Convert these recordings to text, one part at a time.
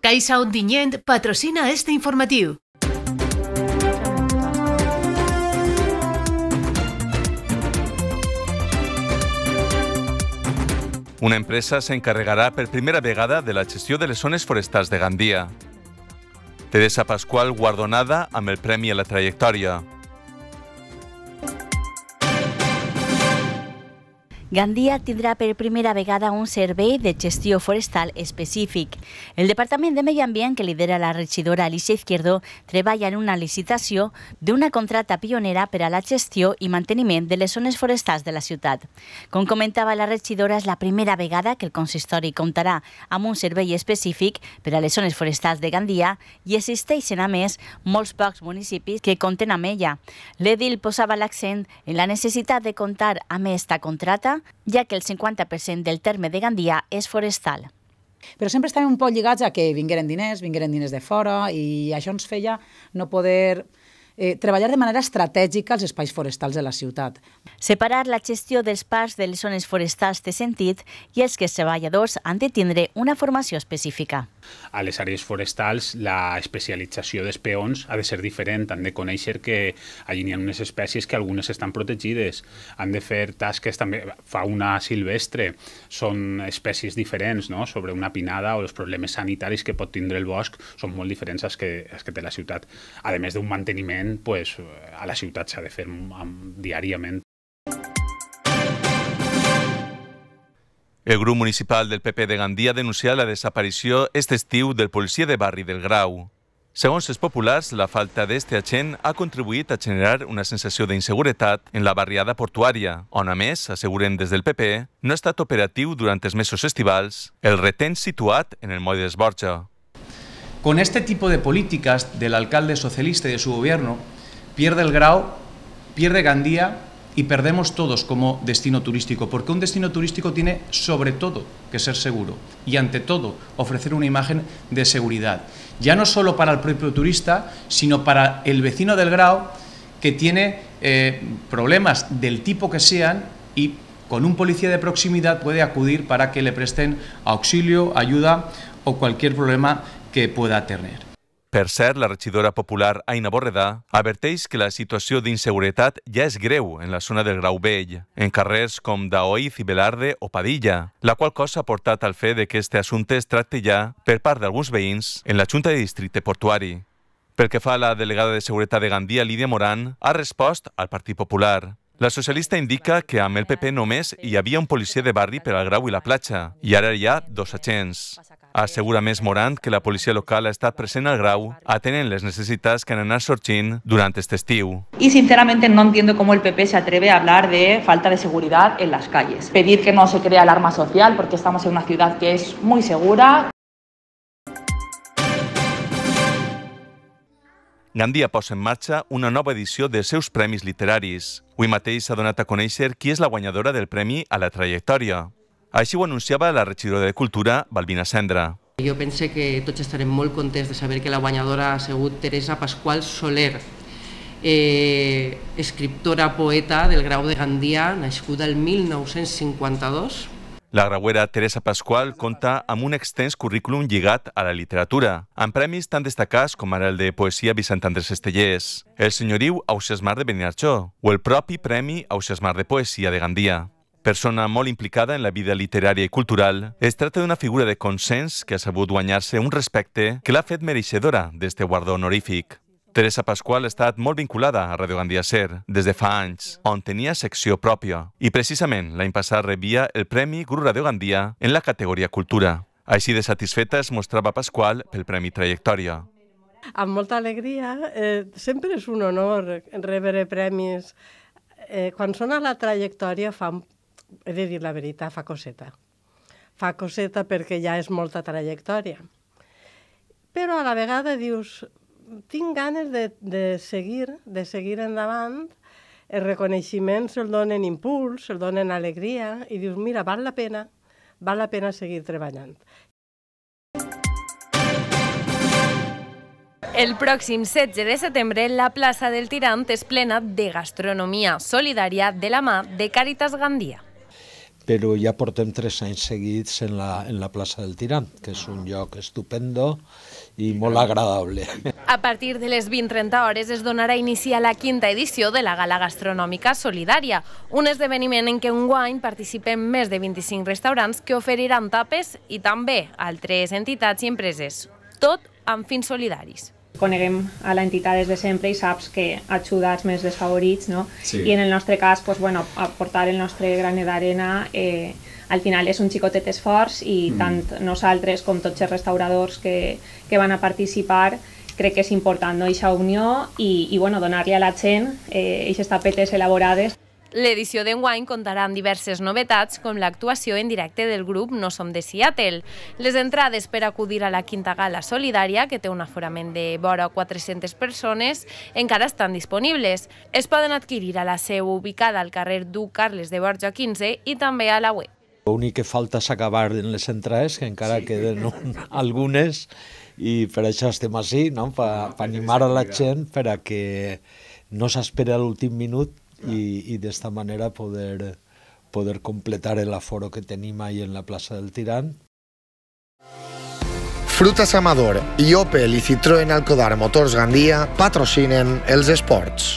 Caixa Ondinyent patrocina este informatiu. Una empresa s'encarregarà per primera vegada de la gestió de les zones forestals de Gandia. Teresa Pasqual guardonada amb el Premi a la Trajectòria. Gandia tindrà per primera vegada un servei de gestió forestal específic. El Departament de Medi Ambient, que lidera la regidora Alicia Izquierdo, treballa en una licitació d'una contrata pionera per a la gestió i manteniment de les zones forestals de la ciutat. Com comentava la regidora, és la primera vegada que el consistori comptarà amb un servei específic per a les zones forestals de Gandia i existeixen, a més, molts pocs municipis que compten amb ella. L'Edil posava l'accent en la necessitat de comptar amb aquesta contrata ja que el 50% del terme de Gandia és forestal. Però sempre estàvem un poc lligats a que vingueren diners, vingueren diners de fora, i això ens feia no poder eh, treballar de manera estratègica els espais forestals de la ciutat. Separar la gestió dels parcs de les zones forestals té sentit i els que els treballadors han de tindre una formació específica. A les àrees forestals la especialització dels peons ha de ser diferent, han de conèixer que allà hi ha unes espècies que algunes estan protegides, han de fer tasques també, fauna silvestre, són espècies diferents no? sobre una pinada o els problemes sanitaris que pot tindre el bosc són molt diferents als que, als que té la ciutat, a més d'un manteniment evidentment pues, eh, a la ciutat s'ha de fer diàriament El grup municipal del PP de Gandia ha denunciat la desaparició este estiu del policia de barri del Grau. Segons els populars, la falta d'este agent ha contribuït a generar una sensació d'inseguretat en la barriada portuària, on, a més, asseguren des del PP, no ha estat operatiu durant els mesos estivals el retén situat en el moll d'Esborja. Con este tipo de políticas del alcalde socialista y de su gobierno, pierde el Grau, pierde Gandía y perdemos todos como destino turístico, porque un destino turístico tiene sobre todo que ser seguro y ante todo ofrecer una imagen de seguridad, ya no solo para el propio turista, sino para el vecino del Grau que tiene eh, problemas del tipo que sean y con un policía de proximidad puede acudir para que le presten auxilio, ayuda o cualquier problema que pueda tener. Per cert, la regidora popular Aina Borredà averteix que la situació d'inseguretat ja és greu en la zona del Grau Vell, en carrers com Daoiz i Belarde o Padilla, la qual cosa ha portat al fet que aquest assumpte es tracti ja per part d'alguns veïns en la Junta de Districte Portuari. Pel que fa a la delegada de Seguretat de Gandia, Lídia Moran, ha respost al Partit Popular. La socialista indica que amb el PP només hi havia un policia de barri per al Grau i la platja, i ara hi ha dos agents. Asegura més Morant que la policía local ha estat present al grau atenent les necessitats que han anat sorgint durant este estiu. Y sinceramente no entiendo cómo el PP se atreve a hablar de falta de seguridad en las calles. Pedir que no se crea alarma social porque estamos en una ciudad que es muy segura. Gandia posa en marcha una nova edició de seus premis literaris. Avui mateix s'ha donat a conèixer qui és la guanyadora del Premi a la Trajectòria. Així ho anunciava la regidora de Cultura, Balbina Cendra. Jo pense que tots estarem molt contents de saber que la guanyadora ha sigut Teresa Pasqual Soler, eh, escriptora poeta del grau de Gandia, nascuda el 1952, la grauera Teresa Pasqual compta amb un extens currículum lligat a la literatura, amb premis tan destacats com ara el de poesia Vicent Andrés Estellers, el senyoriu Ausiasmar de Beniarjó o el propi Premi Ausiasmar de Poesia de Gandia persona molt implicada en la vida literària i cultural, es tracta d'una figura de consens que ha sabut guanyar-se un respecte que l'ha fet mereixedora d'este guardó honorífic. Teresa Pasqual ha estat molt vinculada a Radio Gandia Ser des de fa anys, on tenia secció pròpia, i precisament l'any passat rebia el Premi Gru Radio Gandia en la categoria Cultura. Així de satisfeta es mostrava Pasqual pel Premi Trajectòria. Amb molta alegria, eh, sempre és un honor rebre premis. Eh, quan són a la trajectòria fa he de dir la veritat, fa coseta. Fa coseta perquè ja és molta trajectòria. Però a la vegada dius, tinc ganes de, de seguir, de seguir endavant, els reconeixements se'l donen impuls, se'l donen alegria, i dius, mira, val la pena, val la pena seguir treballant. El pròxim 16 de setembre, la plaça del Tirant és plena de gastronomia solidària de la mà de Càritas Gandia però ja portem tres anys seguits en la, en la plaça del Tirant, que és un lloc estupendo i molt agradable. A partir de les 20-30 hores es donarà inici a la quinta edició de la Gala Gastronòmica Solidària, un esdeveniment en què un guany participen més de 25 restaurants que oferiran tapes i també altres entitats i empreses, tot amb fins solidaris coneguem a l'entitat des de sempre i saps que ajuda els més desfavorits, no? Sí. I en el nostre cas, pues, bueno, aportar el nostre granet d'arena eh, al final és un xicotet esforç i mm. tant nosaltres com tots els restauradors que, que van a participar crec que és important no? Ixa unió i, i bueno, donar-li a la gent eh, aquestes tapetes elaborades L'edició d'enguany comptarà amb diverses novetats, com l'actuació en directe del grup No Som de Seattle. Les entrades per acudir a la quinta gala solidària, que té un aforament de vora 400 persones, encara estan disponibles. Es poden adquirir a la seu ubicada al carrer Du Carles de Borja 15 i també a la web. L'únic que falta és acabar en les entrades, que encara sí. queden un, algunes, i per això estem així, no? per, per animar a la gent, per a que no s'espera l'últim minut i, i d'esta manera poder, poder completar el aforo que tenim ahí en la plaça del Tirant. Frutas Amador i Opel i Citroën Alcodar Motors Gandia patrocinen els esports.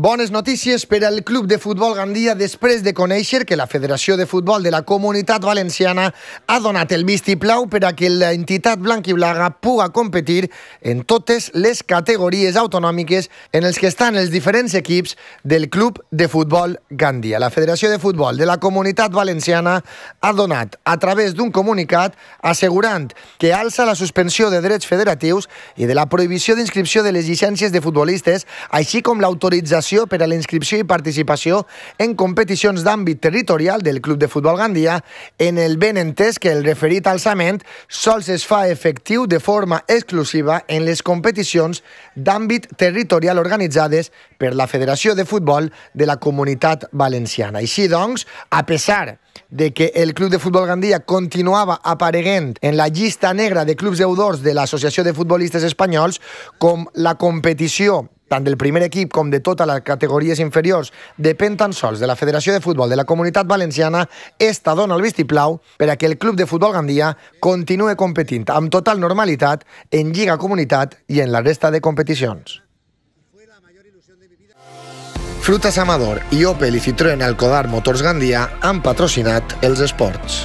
Bones notícies per al Club de Futbol Gandia després de conèixer que la Federació de Futbol de la Comunitat Valenciana ha donat el vistiplau per a que l'entitat blanquiblaga puga competir en totes les categories autonòmiques en els que estan els diferents equips del Club de Futbol Gandia. La Federació de Futbol de la Comunitat Valenciana ha donat, a través d'un comunicat, assegurant que alça la suspensió de drets federatius i de la prohibició d'inscripció de les llicències de futbolistes, així com l'autorització inscripció per a la inscripció i participació en competicions d'àmbit territorial del Club de Futbol Gandia en el ben entès que el referit alçament sols es fa efectiu de forma exclusiva en les competicions d'àmbit territorial organitzades per la Federació de Futbol de la Comunitat Valenciana. Així doncs, a pesar de que el Club de Futbol Gandia continuava apareguent en la llista negra de clubs deudors de l'Associació de Futbolistes Espanyols com la competició tant del primer equip com de totes les categories inferiors, depèn tan sols de la Federació de Futbol de la Comunitat Valenciana, esta dona el vistiplau per a que el Club de Futbol Gandia continue competint amb total normalitat en Lliga Comunitat i en la resta de competicions. Frutas Amador i Opel i Citroën Alcodar Motors Gandia han patrocinat els esports.